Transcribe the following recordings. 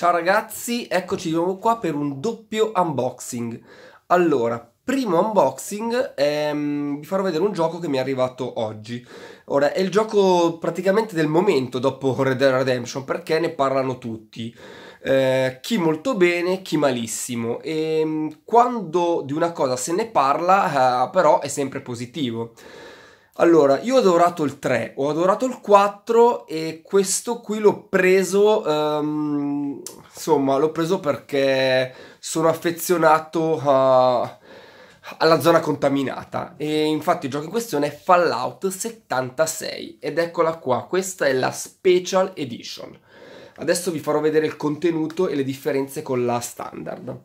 Ciao ragazzi, eccoci di nuovo qua per un doppio unboxing. Allora, primo unboxing, ehm, vi farò vedere un gioco che mi è arrivato oggi. Ora, è il gioco praticamente del momento dopo Red Dead Redemption, perché ne parlano tutti. Eh, chi molto bene, chi malissimo. E ehm, quando di una cosa se ne parla, eh, però è sempre positivo. Allora, io ho adorato il 3, ho adorato il 4 e questo qui l'ho preso um, Insomma, l'ho preso perché sono affezionato a alla zona contaminata e infatti il gioco in questione è Fallout 76 ed eccola qua, questa è la Special Edition. Adesso vi farò vedere il contenuto e le differenze con la standard.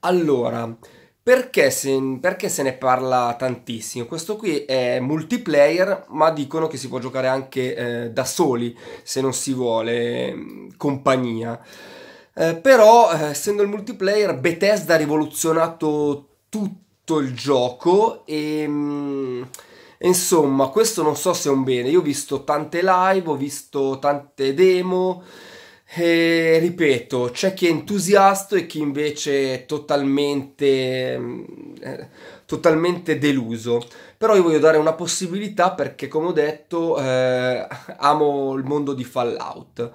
Allora, perché se, perché se, ne parla tantissimo? Questo qui è multiplayer, ma dicono che si può giocare anche eh, da soli se non si vuole mm, compagnia. Eh, però, eh, essendo il multiplayer, Bethesda ha rivoluzionato tutto il gioco e. Mh, mm, insomma, questo non so se è un bene. Io ho visto tante live, ho visto tante demo. E, ripeto, c'è chi è entusiasta e chi invece è totalmente, mm, eh, totalmente deluso. Però io voglio dare una possibilità perché, come ho detto, eh, amo il mondo di Fallout.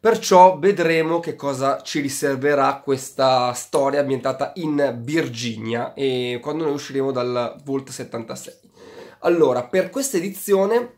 Perciò vedremo che cosa ci riserverà questa storia ambientata in Virginia e quando noi usciremo dal Volt 76. Allora, per questa edizione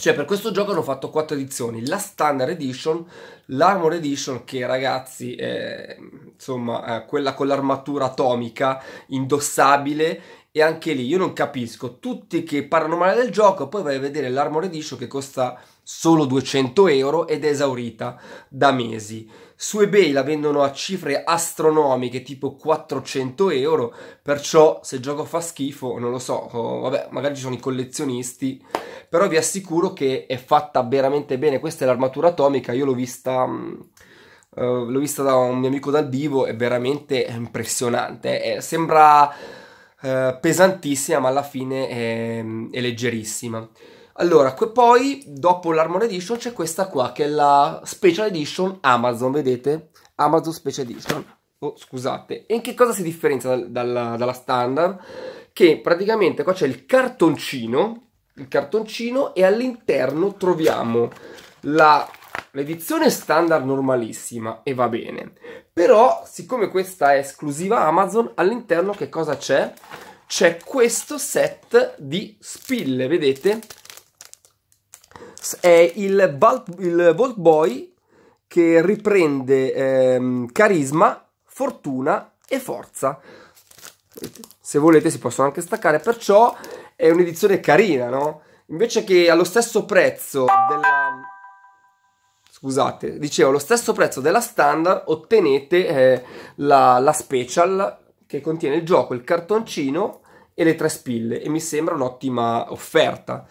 cioè, per questo gioco hanno fatto quattro edizioni: la Standard Edition, l'Armor Edition, che ragazzi, è, insomma, è quella con l'armatura atomica indossabile. E anche lì io non capisco. Tutti che parlano male del gioco, poi vai a vedere l'Armor Edition che costa solo 200 euro ed è esaurita da mesi. Su eBay la vendono a cifre astronomiche, tipo 400 euro, perciò se il gioco fa schifo, non lo so, oh, vabbè, magari ci sono i collezionisti, però vi assicuro che è fatta veramente bene. Questa è l'armatura atomica, io l'ho vista... Mh, mm, eh, Uh, l'ho vista da un mio amico dal vivo, è veramente impressionante. È, sembra uh, pesantissima, ma alla fine è, è leggerissima. Allora, poi dopo l'Armor Edition c'è questa qua che è la Special Edition Amazon, vedete? Amazon Special Edition. Oh, scusate. E in che cosa si differenzia dal, dalla, dalla standard? Che praticamente qua c'è il cartoncino, il cartoncino e all'interno troviamo la l'edizione standard normalissima e va bene. Però, siccome questa è esclusiva Amazon, all'interno che cosa c'è? C'è questo set di spille, vedete? è il, Bulb, il Bolt Boy che riprende ehm, carisma, fortuna e forza. Se volete si possono anche staccare, perciò è un'edizione carina, no? Invece che allo stesso prezzo della scusate, dicevo, allo stesso prezzo della standard ottenete eh, la, la, special che contiene il gioco, il cartoncino e le tre spille e mi sembra un'ottima offerta.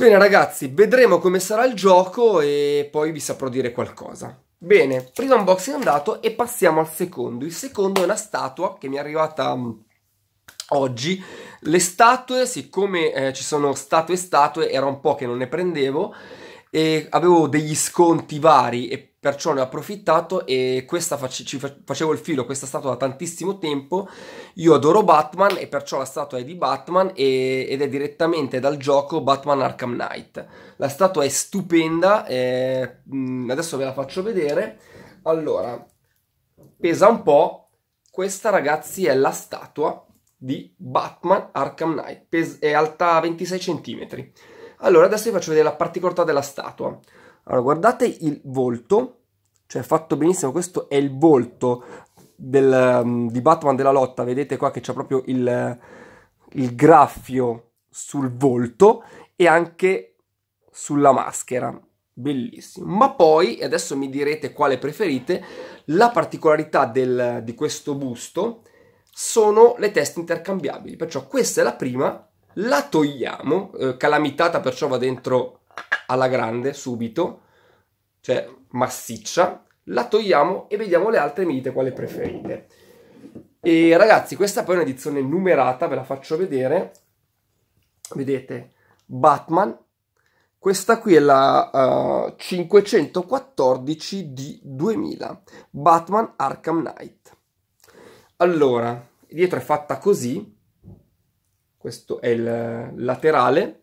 Bene ragazzi, vedremo come sarà il gioco e poi vi saprò dire qualcosa. Bene, primo unboxing è andato e passiamo al secondo. Il secondo è una statua che mi è arrivata mm, oggi. Le statue, siccome eh, ci sono statue e statue, era un po' che non ne prendevo e avevo degli sconti vari e Perciò ne ho approfittato e questa face- ci fa- facevo il filo, questa statua da tantissimo tempo. Io adoro Batman e perciò la statua è di Batman e- ed è direttamente dal gioco Batman Arkham Knight. La statua è stupenda, eh, adesso ve la faccio vedere. Allora, pesa un po'. Questa ragazzi è la statua di Batman Arkham Knight, Pes- è alta 26 cm. Allora, adesso vi faccio vedere la particolarità della statua. Allora, guardate il volto, cioè fatto benissimo, questo è il volto del, mm, di Batman della lotta, vedete qua che c'è proprio il, il graffio sul volto e anche sulla maschera, bellissimo. Ma poi, e adesso mi direte quale preferite, la particolarità del, di questo busto sono le teste intercambiabili, perciò questa è la prima, la togliamo, eh, calamitata perciò va dentro alla grande, subito, cioè massiccia, la togliamo e vediamo le altre, mi quale preferite. E ragazzi, questa poi è un'edizione numerata, ve la faccio vedere. Vedete, Batman, questa qui è la uh, eh, 514 di 2000, Batman Arkham Knight. Allora, dietro è fatta così, questo è il laterale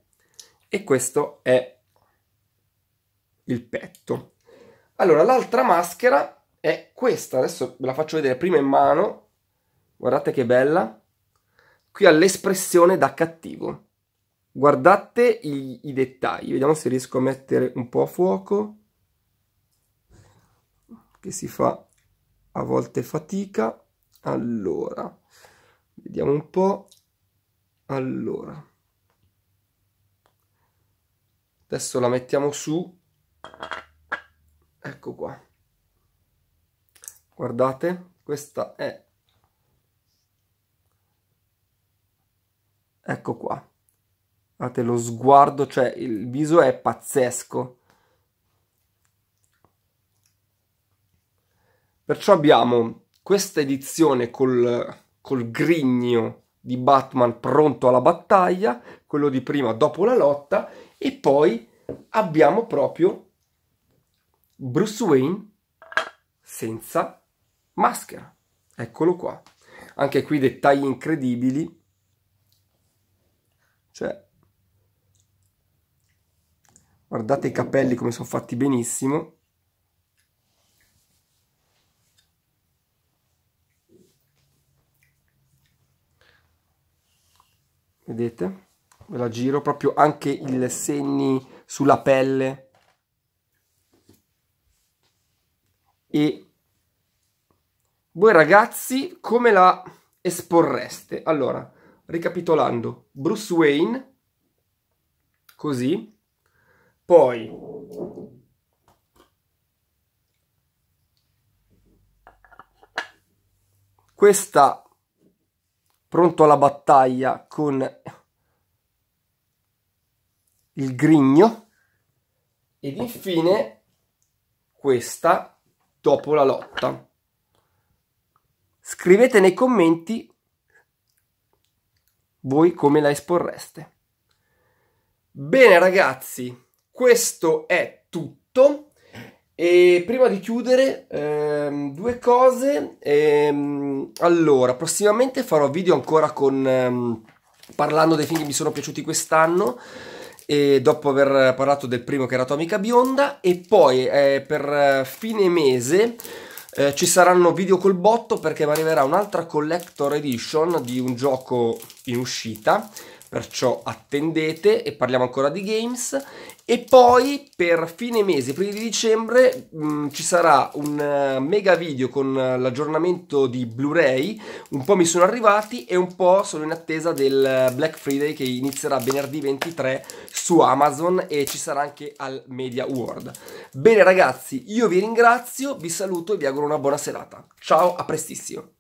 e questo è il petto. Allora, l'altra maschera è questa, adesso ve la faccio vedere prima in mano, guardate che bella, qui ha l'espressione da cattivo. Guardate i, i dettagli, vediamo se riesco a mettere un po' a fuoco, che si fa a volte fatica. Allora, vediamo un po'. Allora, adesso la mettiamo su ecco qua guardate questa è ecco qua guardate lo sguardo cioè il viso è pazzesco perciò abbiamo questa edizione col, col grigno di Batman pronto alla battaglia quello di prima dopo la lotta e poi abbiamo proprio Bruce Wayne senza maschera. Eccolo qua. Anche qui dettagli incredibili. Cioè, guardate i capelli come sono fatti benissimo. Vedete? Ve la giro proprio anche i segni sulla pelle E voi ragazzi come la esporreste? Allora, ricapitolando, Bruce Wayne, così, poi questa pronto alla battaglia con il grigno ed infine questa dopo la lotta. Scrivete nei commenti voi come la esporreste. Bene ragazzi, questo è tutto. E prima di chiudere, ehm, due cose. Ehm, allora, prossimamente farò video ancora con ehm, parlando dei film che mi sono piaciuti quest'anno e dopo aver parlato del primo che era Atomica Bionda e poi eh, per eh, fine mese eh, ci saranno video col botto perché mi arriverà un'altra collector edition di un gioco in uscita perciò attendete e parliamo ancora di games e poi per fine mese, prima di dicembre, mh, mm, ci sarà un uh, mega video con uh, l'aggiornamento di Blu-ray, un po' mi sono arrivati e un po' sono in attesa del eh, Black Friday che inizierà venerdì 23 su Amazon e ci sarà anche al Media World. Bene ragazzi, io vi ringrazio, vi saluto e vi auguro una buona serata. Ciao, a prestissimo!